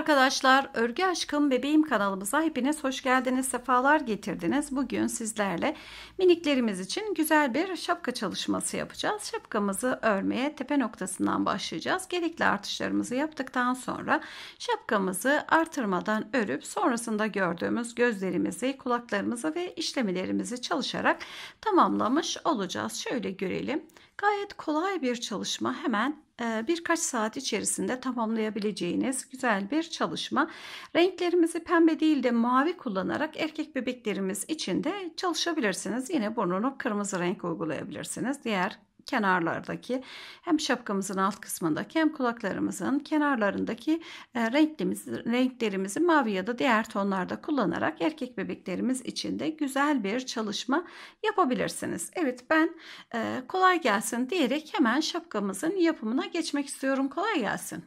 arkadaşlar, Örgü Aşkım Bebeğim kanalımıza hepiniz hoş geldiniz, sefalar getirdiniz. Bugün sizlerle miniklerimiz için güzel bir şapka çalışması yapacağız. Şapkamızı örmeye tepe noktasından başlayacağız. Gerekli artışlarımızı yaptıktan sonra şapkamızı artırmadan örüp sonrasında gördüğümüz gözlerimizi, kulaklarımızı ve işlemlerimizi çalışarak tamamlamış olacağız. Şöyle görelim. Gayet kolay bir çalışma. Hemen e, birkaç saat içerisinde tamamlayabileceğiniz güzel bir çalışma. Renklerimizi pembe değil de mavi kullanarak erkek bebeklerimiz için de çalışabilirsiniz. Yine burnunu kırmızı renk uygulayabilirsiniz. Diğer kenarlardaki hem şapkamızın alt kısmındaki hem kulaklarımızın kenarlarındaki e, renklerimizi mavi ya da diğer tonlarda kullanarak erkek bebeklerimiz için de güzel bir çalışma yapabilirsiniz. Evet ben e, kolay gelsin diyerek hemen şapkamızın yapımına geçmek istiyorum. Kolay gelsin.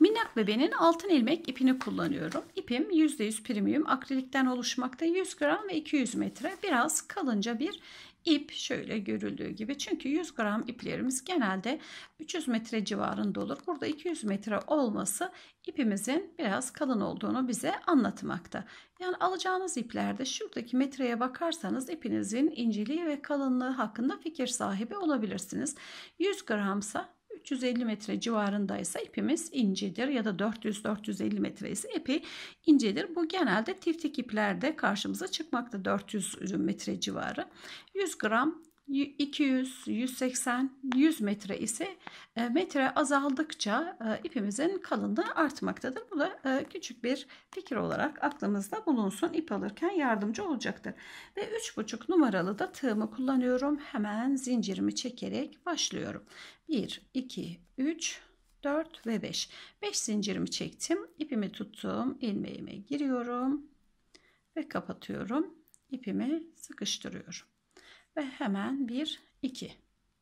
Minnak bebenin altın ilmek ipini kullanıyorum. İpim %100 premium akrilikten oluşmakta 100 gram ve 200 metre biraz kalınca bir İp şöyle görüldüğü gibi. Çünkü 100 gram iplerimiz genelde 300 metre civarında olur. Burada 200 metre olması ipimizin biraz kalın olduğunu bize anlatmakta. Yani alacağınız iplerde şuradaki metreye bakarsanız ipinizin inceliği ve kalınlığı hakkında fikir sahibi olabilirsiniz. 100 gramsa 350 metre civarında ise ipimiz incedir ya da 400-450 metre ise epey incedir. Bu genelde tiftik iplerde karşımıza çıkmakta 400 metre civarı. 100 gram 200, 180, 100 metre ise e, metre azaldıkça e, ipimizin kalınlığı artmaktadır. Bu da e, küçük bir fikir olarak aklımızda bulunsun. İp alırken yardımcı olacaktır. Ve 3,5 numaralı da tığımı kullanıyorum. Hemen zincirimi çekerek başlıyorum. 1, 2, 3, 4 ve 5. 5 zincirimi çektim. İpimi tuttum. ilmeğime giriyorum ve kapatıyorum. İpimi sıkıştırıyorum ve hemen bir iki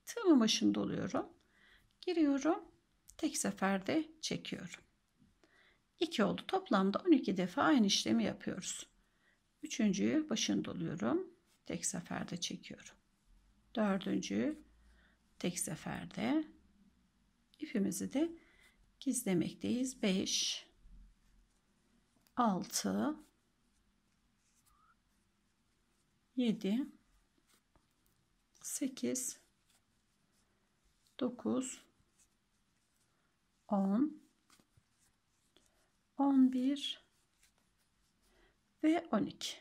tığımın başını doluyorum giriyorum tek seferde çekiyorum 2 oldu toplamda 12 defa aynı işlemi yapıyoruz üçüncüyü başını doluyorum tek seferde çekiyorum dördüncüyü tek seferde ipimizi de gizlemekteyiz 5 6 7 8 9 10 11 ve 12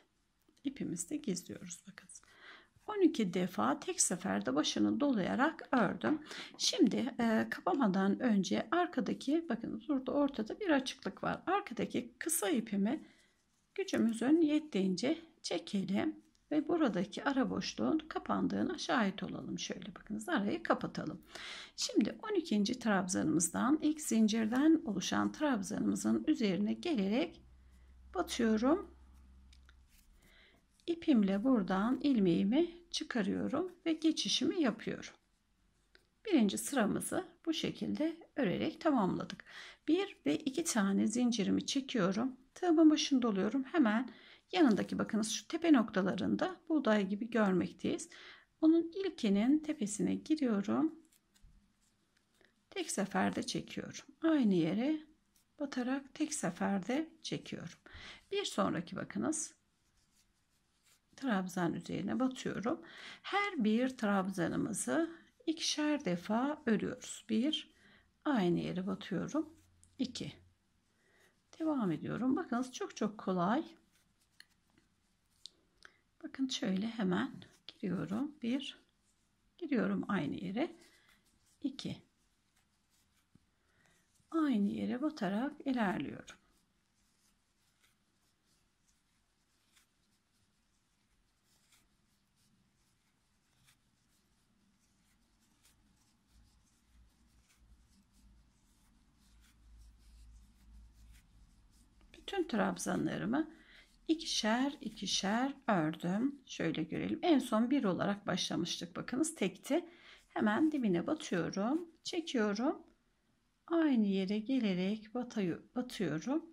ipimizde gizliyoruz bakın 12 defa tek seferde başını dolayarak ördüm. Şimdi e, kapamadan önce arkadaki bakın burada ortada bir açıklık var. Arkadaki kısa ipimi gücümüzün yettiğince çekelim ve buradaki ara boşluğun kapandığına şahit olalım. Şöyle bakınız arayı kapatalım. Şimdi 12. trabzanımızdan ilk zincirden oluşan trabzanımızın üzerine gelerek batıyorum. İpimle buradan ilmeğimi çıkarıyorum ve geçişimi yapıyorum. Birinci sıramızı bu şekilde örerek tamamladık. Bir ve iki tane zincirimi çekiyorum. Tığımın başında oluyorum. Hemen Yanındaki bakınız şu tepe noktalarında buğday gibi görmekteyiz. Onun ilkinin tepesine giriyorum. Tek seferde çekiyorum. Aynı yere batarak tek seferde çekiyorum. Bir sonraki bakınız trabzan üzerine batıyorum. Her bir trabzanımızı ikişer defa örüyoruz. Bir aynı yere batıyorum. 2 devam ediyorum. Bakınız çok çok kolay. Bakın şöyle hemen giriyorum. 1 giriyorum aynı yere. 2 aynı yere batarak ilerliyorum. Bütün trabzanlarımı ikişer ikişer ördüm. Şöyle görelim. En son bir olarak başlamıştık. Bakınız tekti. Hemen dibine batıyorum. Çekiyorum. Aynı yere gelerek batayı, batıyorum.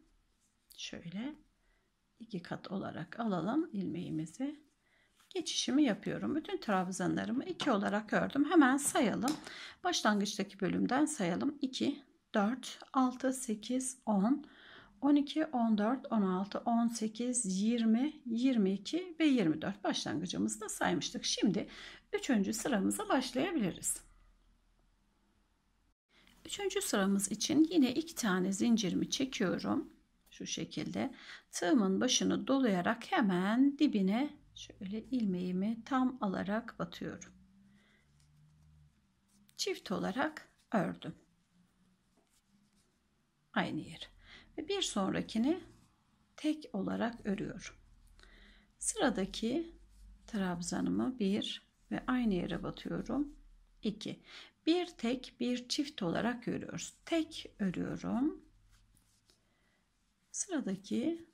Şöyle iki kat olarak alalım ilmeğimizi. Geçişimi yapıyorum. Bütün trabzanlarımı iki olarak ördüm. Hemen sayalım. Başlangıçtaki bölümden sayalım. 2, 4, 6, 8, 10, 12, 14, 16, 18, 20, 22 ve 24 başlangıcımızda saymıştık. Şimdi 3. sıramıza başlayabiliriz. 3. sıramız için yine 2 tane zincirimi çekiyorum. Şu şekilde tığımın başını dolayarak hemen dibine şöyle ilmeğimi tam alarak batıyorum. Çift olarak ördüm. Aynı yeri ve bir sonrakini tek olarak örüyorum. Sıradaki trabzanımı bir ve aynı yere batıyorum. 2. Bir tek bir çift olarak örüyoruz. Tek örüyorum. Sıradaki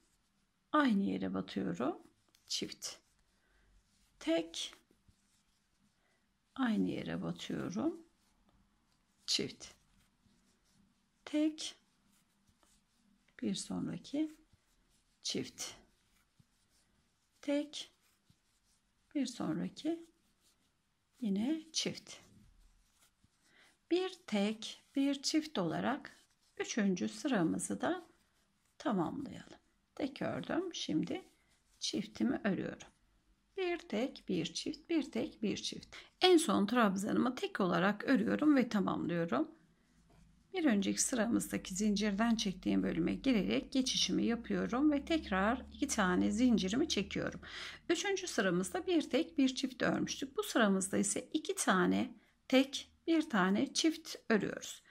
aynı yere batıyorum. Çift. Tek aynı yere batıyorum. Çift. Tek bir sonraki çift tek bir sonraki yine çift bir tek bir çift olarak üçüncü sıramızı da tamamlayalım tek ördüm şimdi çiftimi örüyorum bir tek bir çift bir tek bir çift en son trabzanımı tek olarak örüyorum ve tamamlıyorum bir önceki sıramızdaki zincirden çektiğim bölüme girerek geçişimi yapıyorum ve tekrar iki tane zincirimi çekiyorum. Üçüncü sıramızda bir tek bir çift örmüştük. Bu sıramızda ise iki tane tek bir tane çift örüyoruz.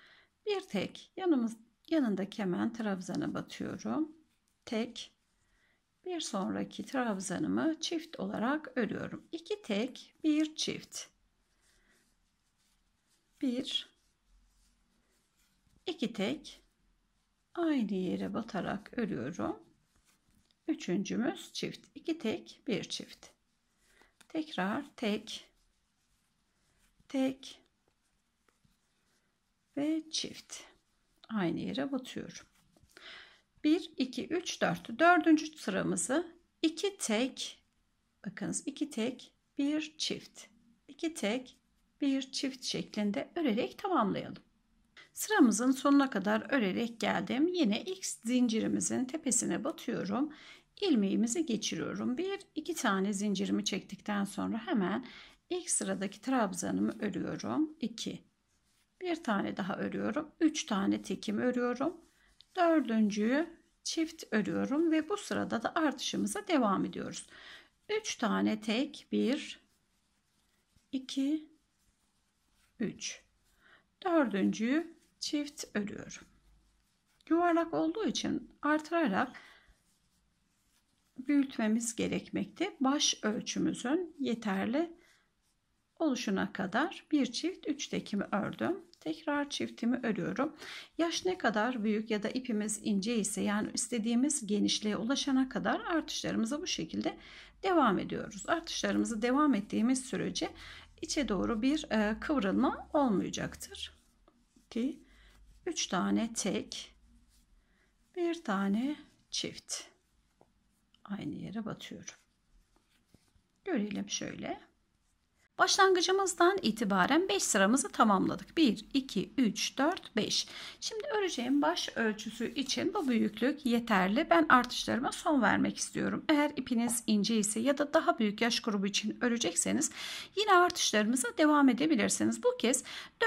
Bir tek yanımız yanındaki hemen trabzana batıyorum. Tek bir sonraki trabzanımı çift olarak örüyorum. İki tek bir çift. Bir 2 tek aynı yere batarak örüyorum. Üçüncümüz çift. 2 tek, bir çift. Tekrar tek, tek ve çift. Aynı yere batıyorum. 1 2 3 4. Dördüncü sıramızı 2 tek bakınız 2 tek, bir çift. 2 tek, bir çift şeklinde örerek tamamlayalım. Sıramızın sonuna kadar örerek geldim. Yine X zincirimizin tepesine batıyorum. İlmeğimizi geçiriyorum. Bir iki tane zincirimi çektikten sonra hemen ilk sıradaki trabzanımı örüyorum. 2 bir tane daha örüyorum. 3 tane tekim örüyorum. Dördüncüyü çift örüyorum ve bu sırada da artışımıza devam ediyoruz. 3 tane tek 1 2 3 dördüncüyü çift örüyorum. Yuvarlak olduğu için artırarak büyütmemiz gerekmekte. Baş ölçümüzün yeterli oluşuna kadar bir çift 3 tekimi ördüm. Tekrar çiftimi örüyorum. Yaş ne kadar büyük ya da ipimiz ince ise yani istediğimiz genişliğe ulaşana kadar artışlarımıza bu şekilde devam ediyoruz. Artışlarımızı devam ettiğimiz sürece içe doğru bir e, kıvrılma olmayacaktır. 2 3 tane tek, bir tane çift. Aynı yere batıyorum. Görelim şöyle. Başlangıcımızdan itibaren 5 sıramızı tamamladık. 1, 2, 3, 4, 5. Şimdi öreceğim baş ölçüsü için bu büyüklük yeterli. Ben artışlarıma son vermek istiyorum. Eğer ipiniz ince ise ya da daha büyük yaş grubu için örecekseniz yine artışlarımıza devam edebilirsiniz. Bu kez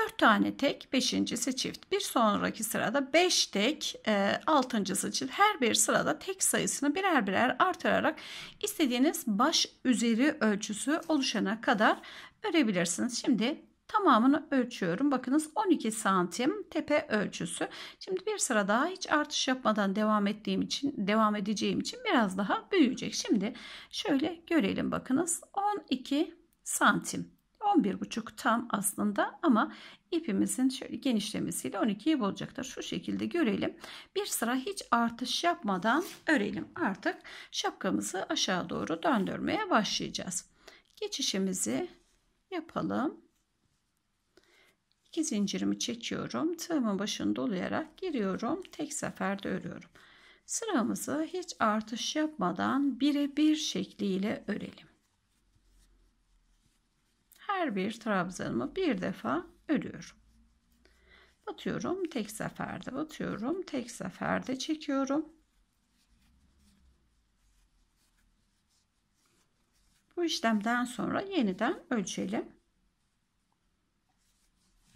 4 tane tek, 5.si çift. Bir sonraki sırada 5 tek, 6.sı e, çift. Her bir sırada tek sayısını birer birer artırarak istediğiniz baş üzeri ölçüsü oluşana kadar örebilirsiniz. Şimdi tamamını ölçüyorum. Bakınız 12 santim tepe ölçüsü. Şimdi bir sıra daha hiç artış yapmadan devam ettiğim için devam edeceğim için biraz daha büyüyecek. Şimdi şöyle görelim bakınız 12 santim. 11,5 tam aslında ama ipimizin şöyle genişlemesiyle 12'yi bulacaktır. Şu şekilde görelim. Bir sıra hiç artış yapmadan örelim. Artık şapkamızı aşağı doğru döndürmeye başlayacağız. Geçişimizi yapalım. 2 zincirimi çekiyorum. Tığımın başını dolayarak giriyorum. Tek seferde örüyorum. Sıramızı hiç artış yapmadan birebir şekliyle örelim. Her bir trabzanımı bir defa örüyorum. Batıyorum tek seferde batıyorum tek seferde çekiyorum. Bu işlemden sonra yeniden ölçelim.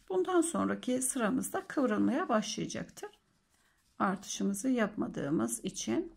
Bundan sonraki sıramızda kıvrılmaya başlayacaktır. Artışımızı yapmadığımız için.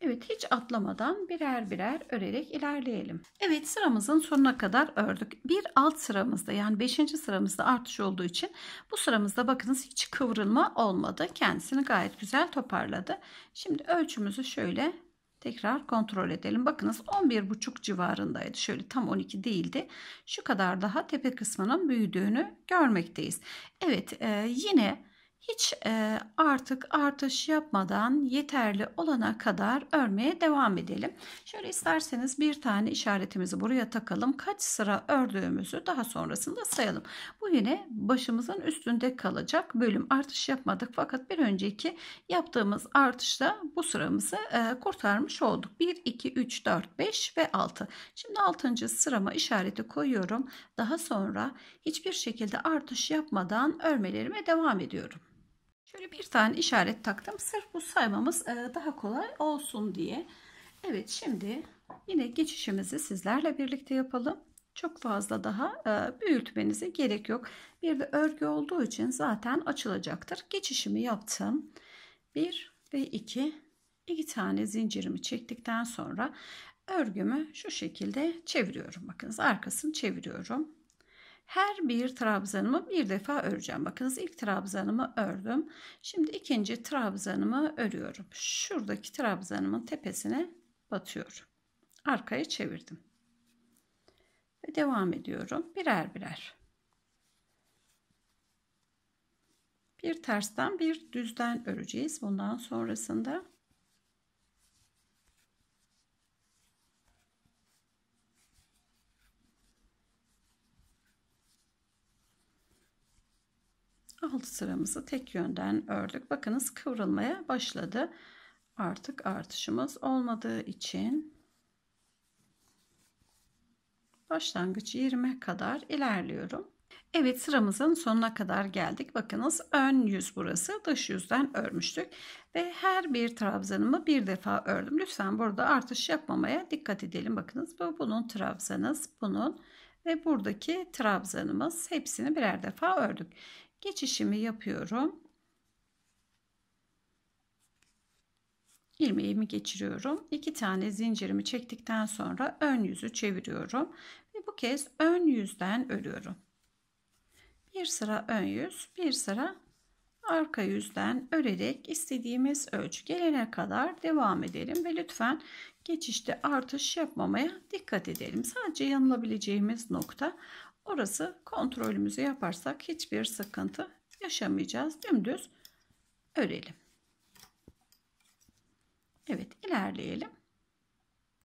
Evet hiç atlamadan birer birer örerek ilerleyelim. Evet sıramızın sonuna kadar ördük. Bir alt sıramızda yani 5. sıramızda artış olduğu için bu sıramızda bakınız hiç kıvrılma olmadı. Kendisini gayet güzel toparladı. Şimdi ölçümüzü şöyle Tekrar kontrol edelim. Bakınız 11,5 civarındaydı. Şöyle tam 12 değildi. Şu kadar daha tepe kısmının büyüdüğünü görmekteyiz. Evet e, yine hiç e, artık artış yapmadan yeterli olana kadar örmeye devam edelim. Şöyle isterseniz bir tane işaretimizi buraya takalım. Kaç sıra ördüğümüzü daha sonrasında sayalım. Bu yine başımızın üstünde kalacak bölüm. Artış yapmadık fakat bir önceki yaptığımız artışla bu sıramızı e, kurtarmış olduk. 1, 2, 3, 4, 5 ve 6. Şimdi 6. sırama işareti koyuyorum. Daha sonra hiçbir şekilde artış yapmadan örmelerime devam ediyorum. Şöyle bir tane işaret taktım. Sırf bu saymamız e, daha kolay olsun diye. Evet şimdi yine geçişimizi sizlerle birlikte yapalım. Çok fazla daha e, büyütmenize gerek yok. Bir de örgü olduğu için zaten açılacaktır. Geçişimi yaptım. 1 ve 2 iki tane zincirimi çektikten sonra örgümü şu şekilde çeviriyorum. Bakınız arkasını çeviriyorum. Her bir trabzanımı bir defa öreceğim. Bakınız ilk trabzanımı ördüm. Şimdi ikinci trabzanımı örüyorum. Şuradaki trabzanımın tepesine batıyorum. Arkaya çevirdim. Ve devam ediyorum. Birer birer. Bir tersten bir düzden öreceğiz. Bundan sonrasında 6 sıramızı tek yönden ördük. Bakınız kıvrılmaya başladı. Artık artışımız olmadığı için başlangıç 20 kadar ilerliyorum. Evet sıramızın sonuna kadar geldik. Bakınız ön yüz burası dış yüzden örmüştük. Ve her bir trabzanımı bir defa ördüm. Lütfen burada artış yapmamaya dikkat edelim. Bakınız bu bunun trabzanız bunun ve buradaki trabzanımız hepsini birer defa ördük geçişimi yapıyorum. ilmeğimi geçiriyorum. 2 tane zincirimi çektikten sonra ön yüzü çeviriyorum ve bu kez ön yüzden örüyorum. Bir sıra ön yüz, bir sıra arka yüzden örerek istediğimiz ölçü gelene kadar devam edelim ve lütfen geçişte artış yapmamaya dikkat edelim. Sadece yanılabileceğimiz nokta Orası kontrolümüzü yaparsak hiçbir sıkıntı yaşamayacağız. Dümdüz örelim. Evet ilerleyelim.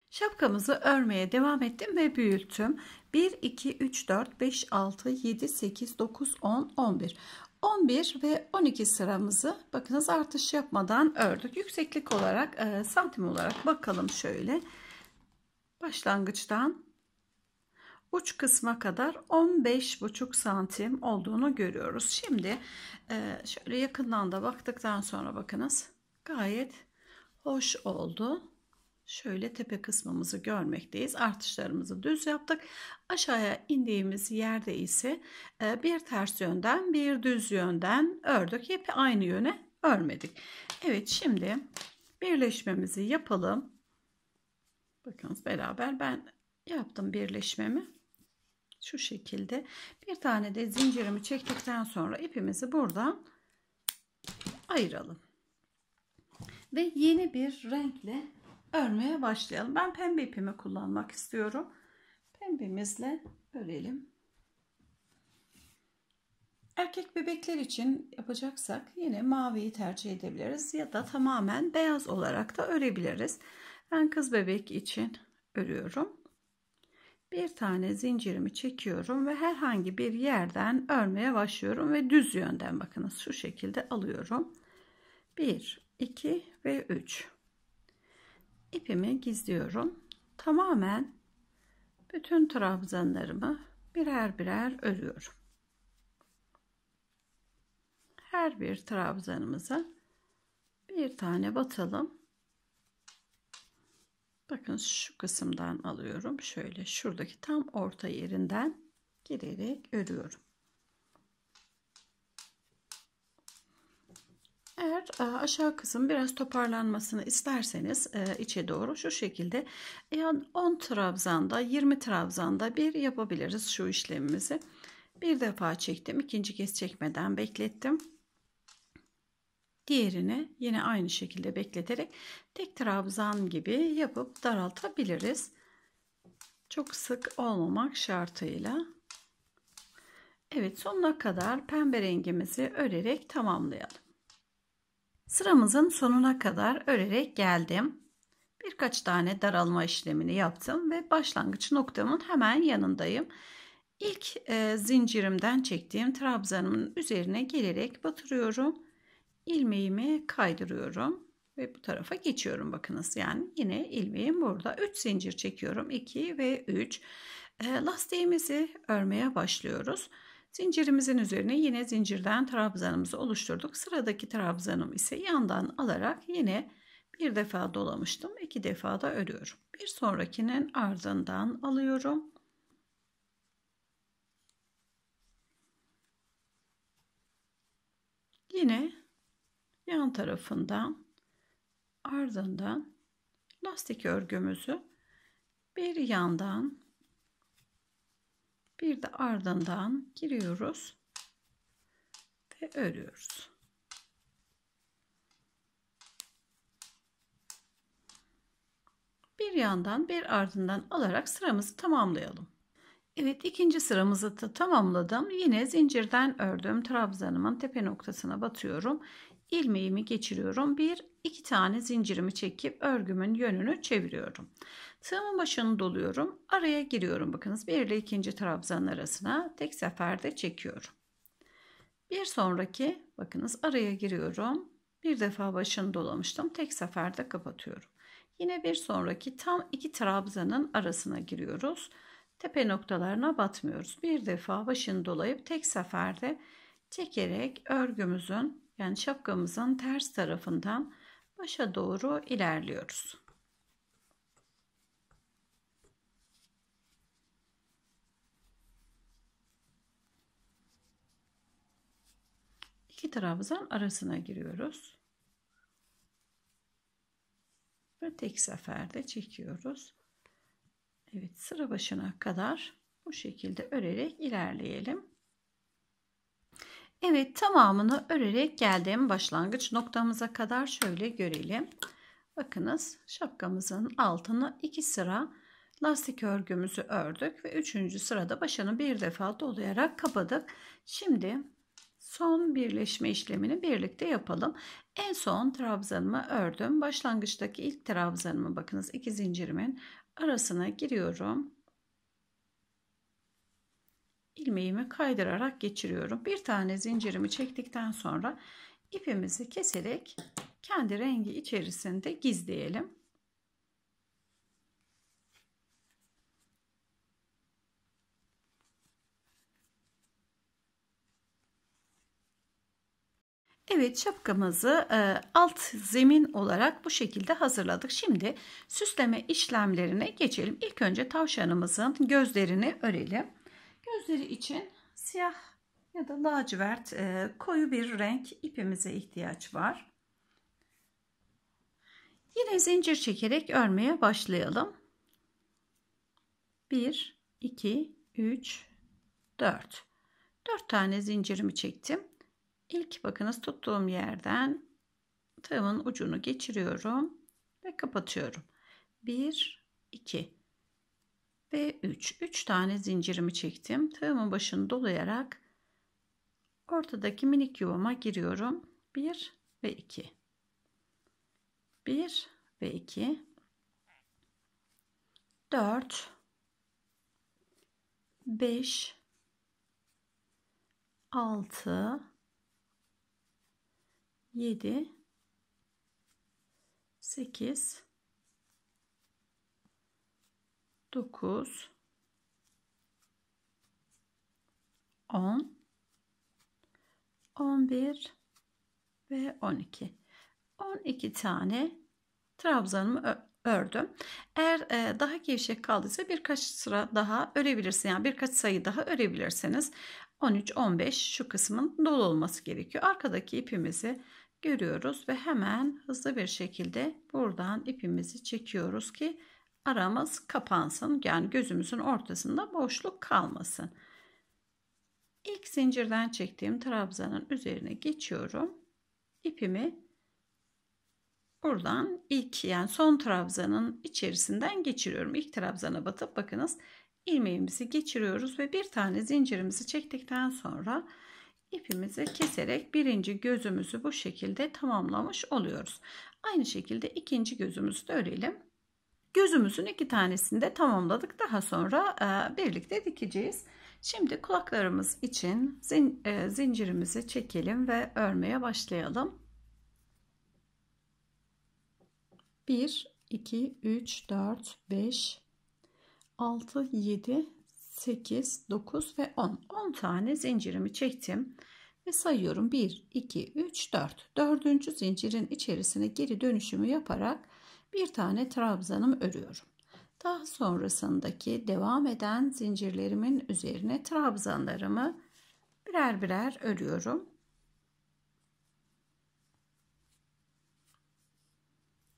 Şapkamızı örmeye devam ettim ve büyüttüm. 1, 2, 3, 4, 5, 6, 7, 8, 9, 10, 11. 11 ve 12 sıramızı bakınız artış yapmadan ördük. Yükseklik olarak e, santim olarak bakalım şöyle. Başlangıçtan uç kısma kadar 15,5 santim olduğunu görüyoruz. Şimdi e, şöyle yakından da baktıktan sonra bakınız gayet hoş oldu. Şöyle tepe kısmımızı görmekteyiz. Artışlarımızı düz yaptık. Aşağıya indiğimiz yerde ise e, bir ters yönden bir düz yönden ördük. Hep aynı yöne örmedik. Evet şimdi birleşmemizi yapalım. Bakınız beraber ben yaptım birleşmemi şu şekilde bir tane de zincirimi çektikten sonra ipimizi buradan ayıralım ve yeni bir renkle örmeye başlayalım ben pembe ipimi kullanmak istiyorum pembemizle örelim erkek bebekler için yapacaksak yine maviyi tercih edebiliriz ya da tamamen beyaz olarak da örebiliriz ben kız bebek için örüyorum bir tane zincirimi çekiyorum ve herhangi bir yerden örmeye başlıyorum ve düz yönden bakınız şu şekilde alıyorum 1 2 ve 3 ipimi gizliyorum tamamen bütün trabzanlarımı birer birer örüyorum her bir trabzanımıza bir tane batalım Bakın şu kısımdan alıyorum. Şöyle şuradaki tam orta yerinden girerek örüyorum. Eğer e, aşağı kısım biraz toparlanmasını isterseniz e, içe doğru şu şekilde yani 10 trabzanda 20 trabzanda bir yapabiliriz şu işlemimizi. Bir defa çektim. ikinci kez çekmeden beklettim. Diğerini yine aynı şekilde bekleterek tek trabzan gibi yapıp daraltabiliriz. Çok sık olmamak şartıyla. Evet sonuna kadar pembe rengimizi örerek tamamlayalım. Sıramızın sonuna kadar örerek geldim. Birkaç tane daralma işlemini yaptım ve başlangıç noktamın hemen yanındayım. İlk e, zincirimden çektiğim trabzanımın üzerine gelerek batırıyorum ilmeğimi kaydırıyorum ve bu tarafa geçiyorum bakınız yani yine ilmeğim burada 3 zincir çekiyorum 2 ve 3 ee, lastiğimizi örmeye başlıyoruz zincirimizin üzerine yine zincirden trabzanımızı oluşturduk sıradaki trabzanım ise yandan alarak yine bir defa dolamıştım iki defa da örüyorum bir sonrakinin ardından alıyorum yine yan tarafından ardından lastik örgümüzü bir yandan bir de ardından giriyoruz ve örüyoruz. Bir yandan bir ardından alarak sıramızı tamamlayalım. Evet ikinci sıramızı da tamamladım. Yine zincirden ördüm. Trabzanımın tepe noktasına batıyorum ilmeğimi geçiriyorum. Bir, iki tane zincirimi çekip örgümün yönünü çeviriyorum. Tığımın başını doluyorum. Araya giriyorum. Bakınız bir ile ikinci trabzan arasına tek seferde çekiyorum. Bir sonraki bakınız araya giriyorum. Bir defa başını dolamıştım. Tek seferde kapatıyorum. Yine bir sonraki tam iki trabzanın arasına giriyoruz. Tepe noktalarına batmıyoruz. Bir defa başını dolayıp tek seferde çekerek örgümüzün yani şapkamızın ters tarafından başa doğru ilerliyoruz. İki trabzan arasına giriyoruz. Ve tek seferde çekiyoruz. Evet sıra başına kadar bu şekilde örerek ilerleyelim. Evet tamamını örerek geldim başlangıç noktamıza kadar şöyle görelim. Bakınız şapkamızın altına iki sıra lastik örgümüzü ördük ve üçüncü sırada başını bir defa dolayarak kapadık. Şimdi son birleşme işlemini birlikte yapalım. En son trabzanımı ördüm. Başlangıçtaki ilk trabzanımı bakınız iki zincirimin arasına giriyorum ilmeğimi kaydırarak geçiriyorum. Bir tane zincirimi çektikten sonra ipimizi keserek kendi rengi içerisinde gizleyelim. Evet şapkamızı e, alt zemin olarak bu şekilde hazırladık. Şimdi süsleme işlemlerine geçelim. İlk önce tavşanımızın gözlerini örelim. Üzeri için siyah ya da lacivert e, koyu bir renk ipimize ihtiyaç var. Yine zincir çekerek örmeye başlayalım. 1, 2, 3, 4. 4 tane zincirimi çektim. İlk bakınız tuttuğum yerden tığımın ucunu geçiriyorum ve kapatıyorum. 1, 2 ve 3. 3 tane zincirimi çektim. Tığımın başını dolayarak ortadaki minik yuvama giriyorum. 1 ve 2. 1 ve 2. 4 5 6 7 8 9 10 11 ve 12 12 tane trabzanımı ördüm. Eğer e, daha gevşek kaldıysa birkaç sıra daha örebilirsiniz. Yani birkaç sayı daha örebilirsiniz. 13-15 şu kısmın dolu olması gerekiyor. Arkadaki ipimizi görüyoruz ve hemen hızlı bir şekilde buradan ipimizi çekiyoruz ki aramız kapansın. Yani gözümüzün ortasında boşluk kalmasın. İlk zincirden çektiğim trabzanın üzerine geçiyorum. ipimi buradan ilk yani son trabzanın içerisinden geçiriyorum. ilk trabzana batıp bakınız ilmeğimizi geçiriyoruz ve bir tane zincirimizi çektikten sonra ipimizi keserek birinci gözümüzü bu şekilde tamamlamış oluyoruz. Aynı şekilde ikinci gözümüzü de örelim. Gözümüzün iki tanesini de tamamladık. Daha sonra e, birlikte dikeceğiz. Şimdi kulaklarımız için zin, e, zincirimizi çekelim ve örmeye başlayalım. 1, 2, 3, 4, 5, 6, 7, 8, 9 ve 10. 10 tane zincirimi çektim ve sayıyorum 1 2 3 4 dördüncü zincirin içerisine geri dönüşümü yaparak bir tane trabzanım örüyorum. Daha sonrasındaki devam eden zincirlerimin üzerine trabzanlarımı birer birer örüyorum.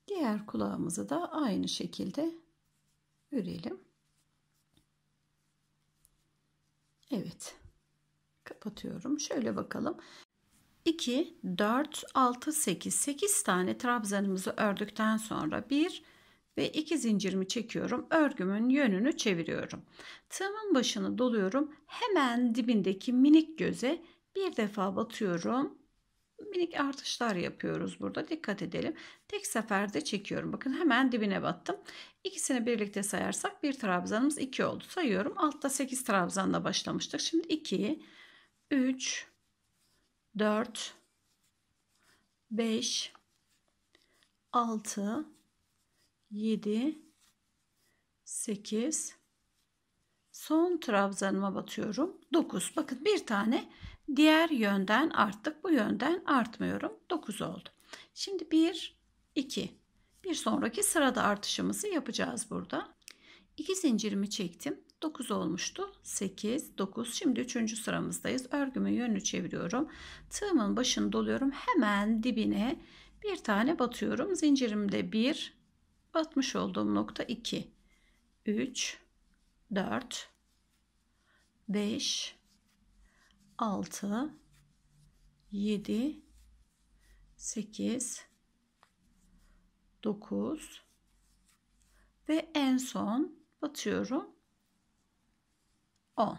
Diğer kulağımızı da aynı şekilde örelim. Evet. Kapatıyorum. Şöyle bakalım. 2, 4, 6, 8, 8 tane trabzanımızı ördükten sonra 1 ve 2 zincirimi çekiyorum. Örgümün yönünü çeviriyorum. Tığımın başını doluyorum. Hemen dibindeki minik göze bir defa batıyorum. Minik artışlar yapıyoruz burada. Dikkat edelim. Tek seferde çekiyorum. Bakın hemen dibine battım. İkisini birlikte sayarsak bir trabzanımız 2 oldu. Sayıyorum. Altta 8 trabzanla başlamıştık. Şimdi 2, 3, 4 5 6 7 8 son trabzanıma batıyorum 9 bakın bir tane diğer yönden arttık bu yönden artmıyorum 9 oldu şimdi 1 2 bir sonraki sırada artışımızı yapacağız burada 2 zincirimi çektim. 9 olmuştu. 8, 9. Şimdi 3. sıramızdayız. Örgümün yönünü çeviriyorum. Tığımın başını doluyorum. Hemen dibine bir tane batıyorum. Zincirimde 1, batmış olduğum nokta 2, 3, 4, 5, 6, 7, 8, 9 ve en son batıyorum. 10.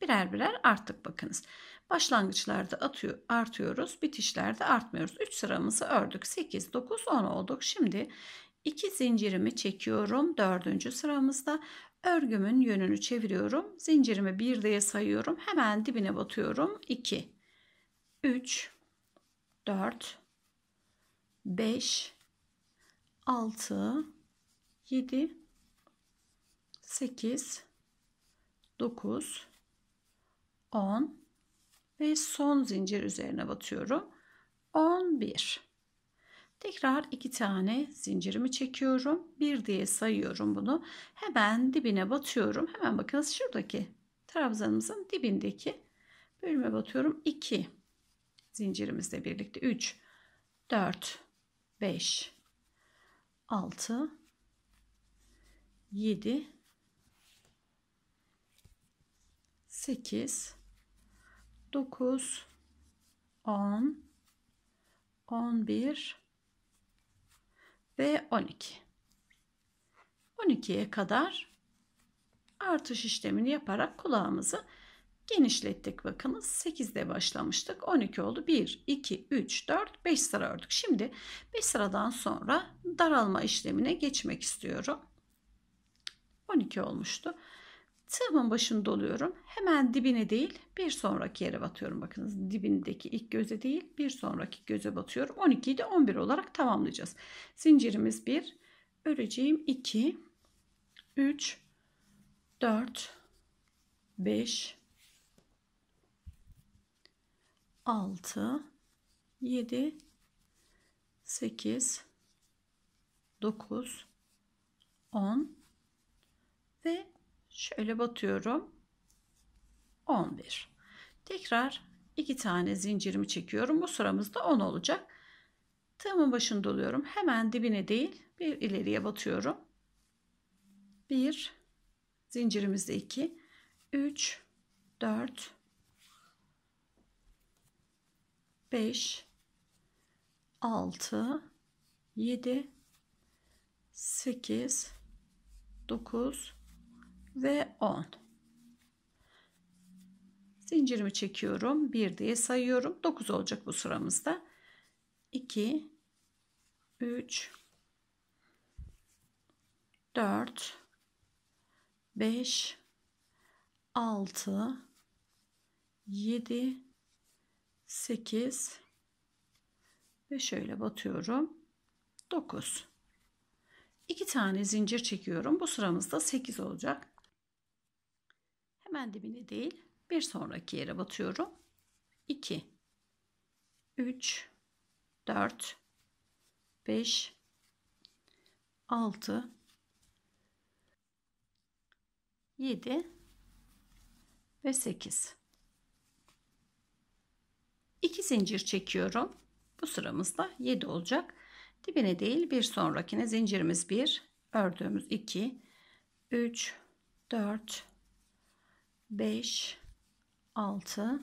Birer birer arttık bakınız. Başlangıçlarda atıyor, artıyoruz, bitişlerde artmıyoruz. 3 sıramızı ördük. 8, 9, 10 olduk. Şimdi 2 zincirimi çekiyorum. 4. sıramızda örgümün yönünü çeviriyorum. Zincirimi 1 diye sayıyorum. Hemen dibine batıyorum. 2, 3, 4, 5, 6, 7, 8 9 10 ve son zincir üzerine batıyorum. 11 Tekrar iki tane zincirimi çekiyorum. Bir diye sayıyorum bunu. Hemen dibine batıyorum. Hemen bakınız şuradaki trabzanımızın dibindeki bölüme batıyorum. 2 zincirimizle birlikte 3 4 5 6 7 8 9 10 11 ve 12. 12'ye kadar artış işlemini yaparak kulağımızı genişlettik. Bakınız 8'de başlamıştık. 12 oldu. 1, 2, 3, 4, 5 sıra ördük. Şimdi 5 sıradan sonra daralma işlemine geçmek istiyorum. 12 olmuştu. Tığımın başını doluyorum. Hemen dibine değil bir sonraki yere batıyorum. Bakınız dibindeki ilk göze değil bir sonraki göze batıyorum. 12'yi de 11 olarak tamamlayacağız. Zincirimiz 1, öreceğim 2, 3, 4, 5, 6, 7, 8, 9, 10 ve Şöyle batıyorum. 11. Tekrar iki tane zincirimi çekiyorum. Bu sıramızda 10 olacak. Tığımın başını doluyorum. Hemen dibine değil bir ileriye batıyorum. 1 zincirimizde 2 3 4 5 6 7 8 9 ve 10. Zincirimi çekiyorum. 1 diye sayıyorum. 9 olacak bu sıramızda. 2 3 4 5 6 7 8 ve şöyle batıyorum. 9. 2 tane zincir çekiyorum. Bu sıramızda 8 olacak. Hemen dibine değil bir sonraki yere batıyorum. 2 3 4 5 6 7 ve 8 2 zincir çekiyorum. Bu sıramızda 7 olacak. Dibine değil bir sonrakine zincirimiz 1, ördüğümüz 2, 3, 4, 5, 6,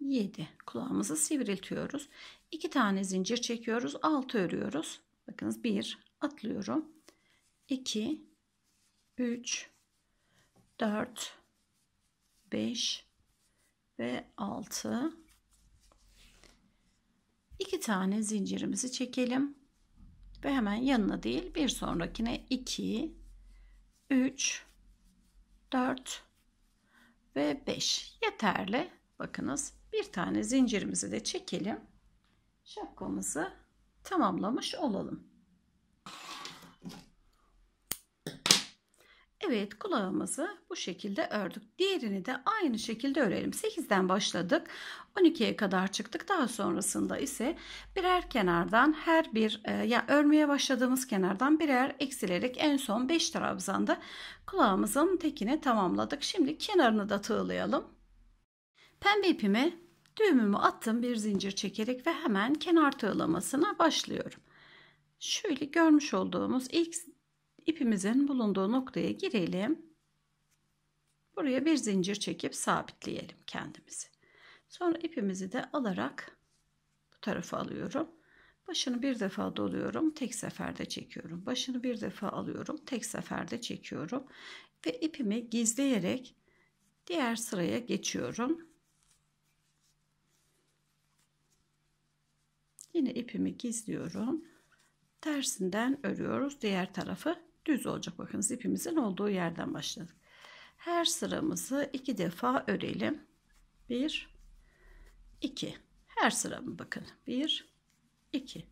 7. Kulağımızı sivriltiyoruz. 2 tane zincir çekiyoruz. 6 örüyoruz. Bakınız 1 atlıyorum. 2, 3, 4, 5 ve 6. 2 tane zincirimizi çekelim. Ve hemen yanına değil bir sonrakine 2, 3, 4, ve 5 yeterli. Bakınız bir tane zincirimizi de çekelim. Şapkamızı tamamlamış olalım. Evet kulağımızı bu şekilde ördük. Diğerini de aynı şekilde örelim. 8'den başladık. 12'ye kadar çıktık. Daha sonrasında ise birer kenardan her bir e, ya örmeye başladığımız kenardan birer eksilerek en son 5 trabzanda kulağımızın tekini tamamladık. Şimdi kenarını da tığlayalım. Pembe ipimi düğümümü attım bir zincir çekerek ve hemen kenar tığlamasına başlıyorum. Şöyle görmüş olduğumuz ilk ipimizin bulunduğu noktaya girelim. Buraya bir zincir çekip sabitleyelim kendimizi. Sonra ipimizi de alarak bu tarafa alıyorum. Başını bir defa doluyorum, tek seferde çekiyorum. Başını bir defa alıyorum, tek seferde çekiyorum ve ipimi gizleyerek diğer sıraya geçiyorum. Yine ipimi gizliyorum. Tersinden örüyoruz diğer tarafı düz olacak. Bakınız ipimizin olduğu yerden başladık. Her sıramızı iki defa örelim. Bir, iki. Her sıramı bakın. Bir, iki.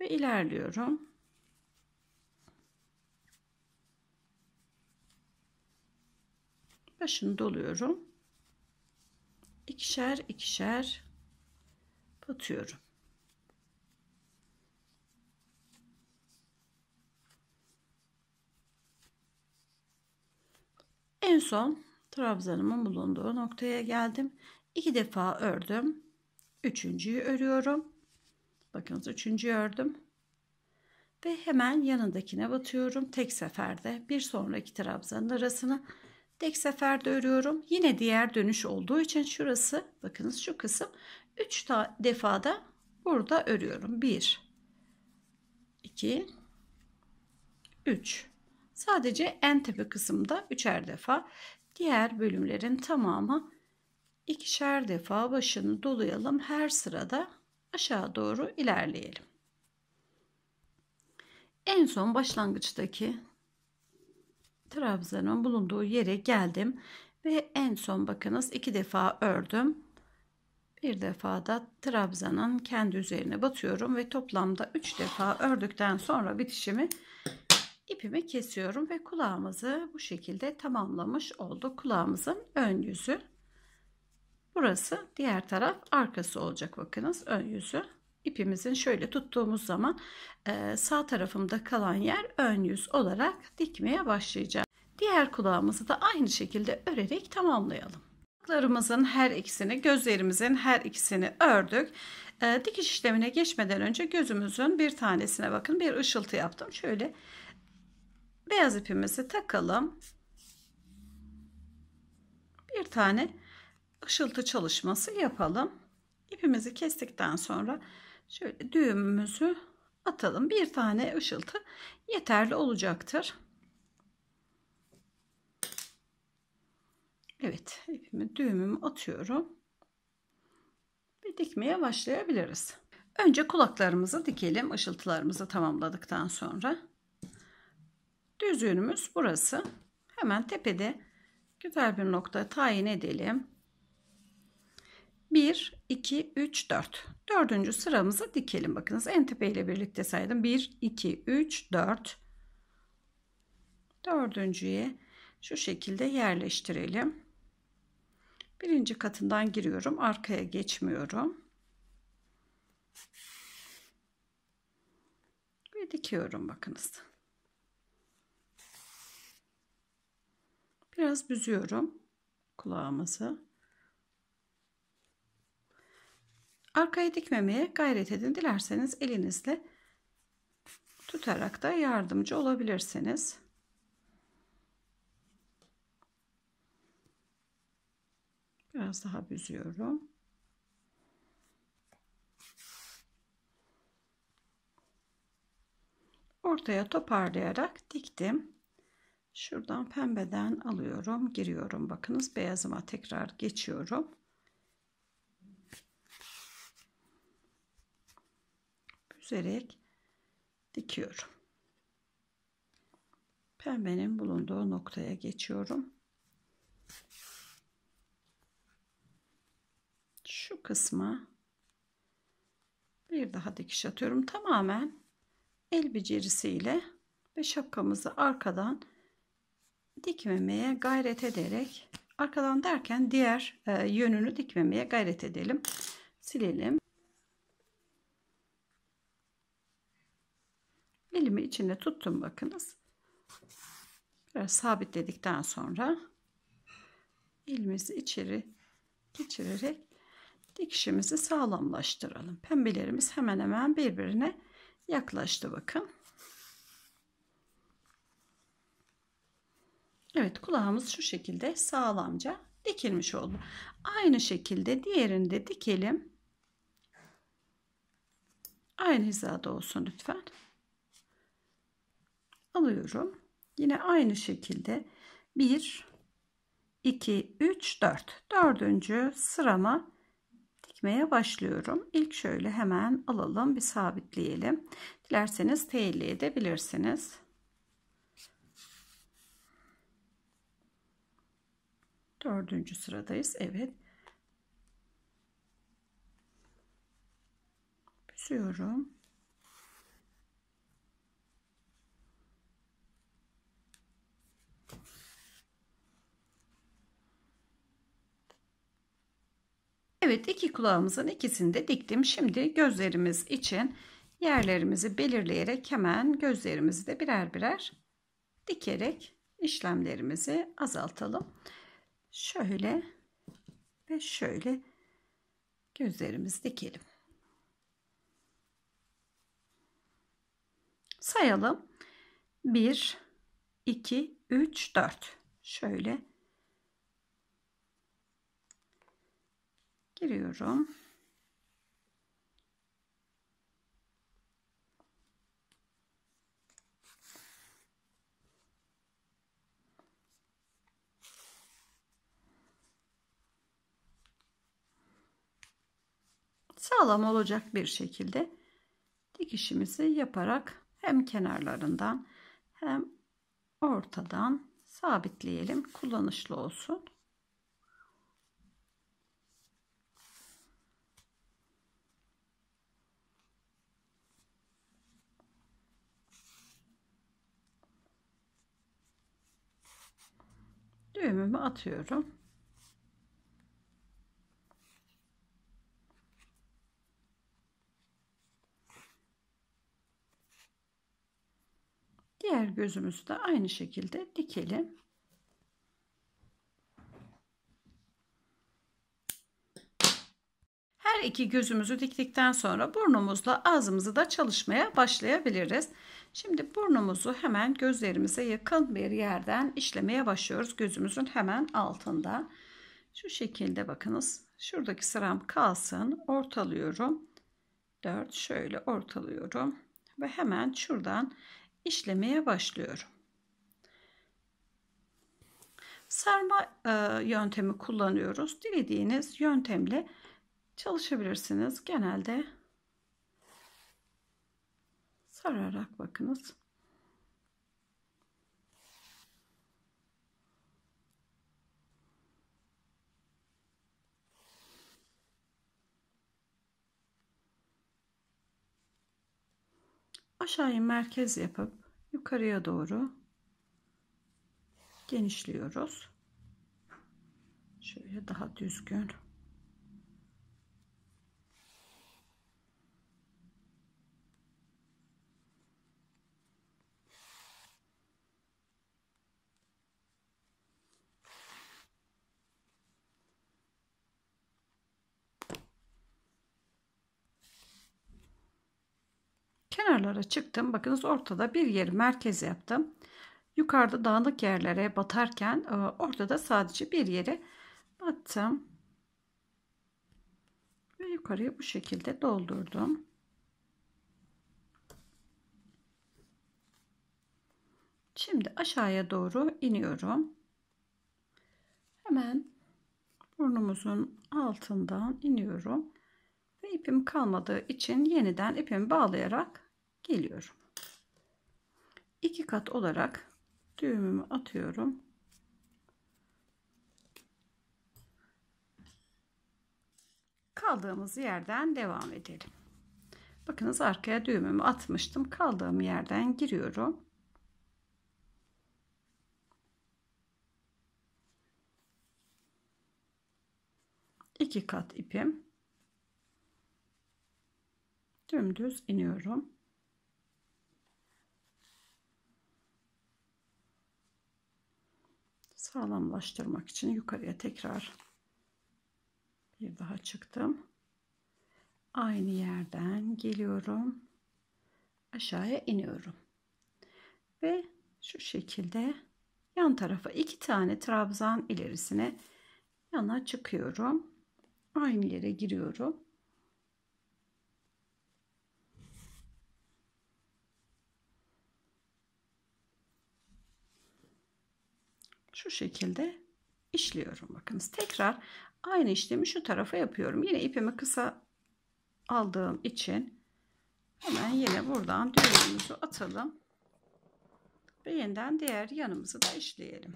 Ve ilerliyorum. Başını doluyorum. ikişer ikişer batıyorum. En son trabzanımın bulunduğu noktaya geldim. İki defa ördüm. Üçüncüyü örüyorum. Bakınız üçüncüyü ördüm. Ve hemen yanındakine batıyorum. Tek seferde bir sonraki trabzanın arasını tek seferde örüyorum. Yine diğer dönüş olduğu için şurası bakınız şu kısım 3 defada burada örüyorum. 1 2 üç. Sadece en tepe kısımda üçer defa. Diğer bölümlerin tamamı ikişer defa başını dolayalım. Her sırada aşağı doğru ilerleyelim. En son başlangıçtaki trabzanın bulunduğu yere geldim ve en son bakınız iki defa ördüm. Bir defa da trabzanın kendi üzerine batıyorum ve toplamda üç defa ördükten sonra bitişimi ipimi kesiyorum ve kulağımızı bu şekilde tamamlamış olduk. Kulağımızın ön yüzü. Burası diğer taraf arkası olacak bakınız ön yüzü. İpimizin şöyle tuttuğumuz zaman e, sağ tarafımda kalan yer ön yüz olarak dikmeye başlayacağım. Diğer kulağımızı da aynı şekilde örerek tamamlayalım. Kulaklarımızın her ikisini, gözlerimizin her ikisini ördük. E, dikiş işlemine geçmeden önce gözümüzün bir tanesine bakın bir ışıltı yaptım. Şöyle beyaz ipimizi takalım. Bir tane ışıltı çalışması yapalım. İpimizi kestikten sonra şöyle düğümümüzü atalım. Bir tane ışıltı yeterli olacaktır. Evet ipimi düğümümü atıyorum. Ve dikmeye başlayabiliriz. Önce kulaklarımızı dikelim ışıltılarımızı tamamladıktan sonra. Düz burası. Hemen tepede güzel bir nokta tayin edelim. 1, 2, 3, 4. Dördüncü sıramızı dikelim. Bakınız en tepe ile birlikte saydım. 1, 2, 3, 4. Dördüncüye şu şekilde yerleştirelim. Birinci katından giriyorum. Arkaya geçmiyorum. Ve dikiyorum bakınız. Biraz büzüyorum kulağımızı. Arkaya dikmemeye gayret edin. Dilerseniz elinizle tutarak da yardımcı olabilirsiniz. Biraz daha büzüyorum. Ortaya toparlayarak diktim. Şuradan pembeden alıyorum. Giriyorum. Bakınız beyazıma tekrar geçiyorum. büzerek dikiyorum. Pembenin bulunduğu noktaya geçiyorum. Şu kısma bir daha dikiş atıyorum. Tamamen el becerisiyle ve şapkamızı arkadan dikmemeye gayret ederek arkadan derken diğer e, yönünü dikmemeye gayret edelim. Silelim. Elimi içine tuttum bakınız. Biraz sabitledikten sonra elimizi içeri geçirerek dikişimizi sağlamlaştıralım. Pembelerimiz hemen hemen birbirine yaklaştı bakın. Evet kulağımız şu şekilde sağlamca dikilmiş oldu. Aynı şekilde diğerini de dikelim. Aynı hizada olsun lütfen. Alıyorum. Yine aynı şekilde 1 2 3 4 dördüncü sırama dikmeye başlıyorum. İlk şöyle hemen alalım bir sabitleyelim. Dilerseniz teyli edebilirsiniz. Dördüncü sıradayız. Evet. Büzüyorum. Evet iki kulağımızın ikisini de diktim. Şimdi gözlerimiz için yerlerimizi belirleyerek hemen gözlerimizi de birer birer dikerek işlemlerimizi azaltalım şöyle ve şöyle gözlerimizi dikelim. Sayalım. 1 2 3 4. Şöyle giriyorum. sağlam olacak bir şekilde dikişimizi yaparak hem kenarlarından hem ortadan sabitleyelim. Kullanışlı olsun. Düğümümü atıyorum. Diğer gözümüzü de aynı şekilde dikelim. Her iki gözümüzü diktikten sonra burnumuzla ağzımızı da çalışmaya başlayabiliriz. Şimdi burnumuzu hemen gözlerimize yakın bir yerden işlemeye başlıyoruz. Gözümüzün hemen altında. Şu şekilde bakınız. Şuradaki sıram kalsın. Ortalıyorum. 4 şöyle ortalıyorum. Ve hemen şuradan işlemeye başlıyorum. Sarma e, yöntemi kullanıyoruz. Dilediğiniz yöntemle çalışabilirsiniz. Genelde sararak bakınız. Aşağıya merkez yapıp yukarıya doğru genişliyoruz. Şöyle daha düzgün. Kenarlara çıktım. Bakınız ortada bir yeri merkez yaptım. Yukarıda dağınık yerlere batarken e, ortada sadece bir yere battım. Ve yukarıya bu şekilde doldurdum. Şimdi aşağıya doğru iniyorum. Hemen burnumuzun altından iniyorum. Ve ipim kalmadığı için yeniden ipimi bağlayarak geliyorum. İki kat olarak düğümümü atıyorum. Kaldığımız yerden devam edelim. Bakınız arkaya düğümümü atmıştım. Kaldığım yerden giriyorum. İki kat ipim dümdüz iniyorum sağlamlaştırmak için yukarıya tekrar bir daha çıktım. Aynı yerden geliyorum. Aşağıya iniyorum. Ve şu şekilde yan tarafa iki tane trabzan ilerisine yana çıkıyorum. Aynı yere giriyorum. şu şekilde işliyorum. Bakınız tekrar aynı işlemi şu tarafa yapıyorum. Yine ipimi kısa aldığım için hemen yine buradan düğümümüzü atalım. Ve yeniden diğer yanımızı da işleyelim.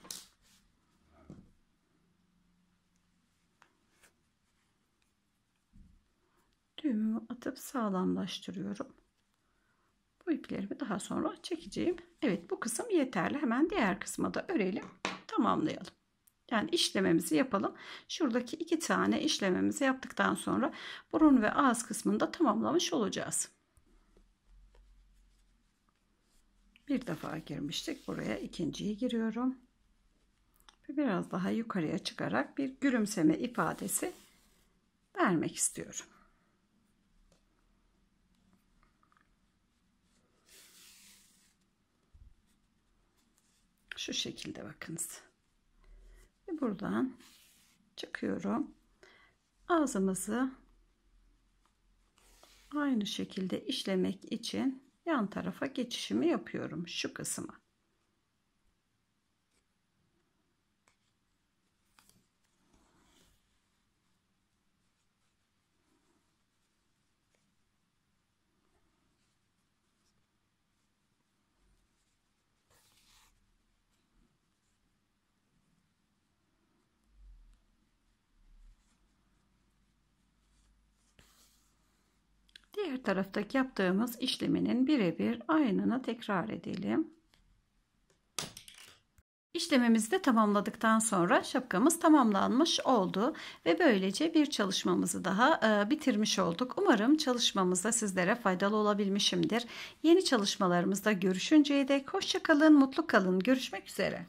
Düğümümü atıp sağlamlaştırıyorum. Bu iplerimi daha sonra çekeceğim. Evet bu kısım yeterli. Hemen diğer kısma da örelim tamamlayalım. Yani işlememizi yapalım. Şuradaki iki tane işlememizi yaptıktan sonra burun ve ağız kısmını da tamamlamış olacağız. Bir defa girmiştik. Buraya ikinciyi giriyorum. Ve biraz daha yukarıya çıkarak bir gülümseme ifadesi vermek istiyorum. Şu şekilde bakınız. Ve buradan çıkıyorum. Ağzımızı aynı şekilde işlemek için yan tarafa geçişimi yapıyorum şu kısmı. üst taraftaki yaptığımız işleminin birebir aynını tekrar edelim. İşlemimizi de tamamladıktan sonra şapkamız tamamlanmış oldu ve böylece bir çalışmamızı daha e, bitirmiş olduk. Umarım çalışmamızda sizlere faydalı olabilmişimdir. Yeni çalışmalarımızda görüşünceye dek hoşçakalın, mutlu kalın. Görüşmek üzere.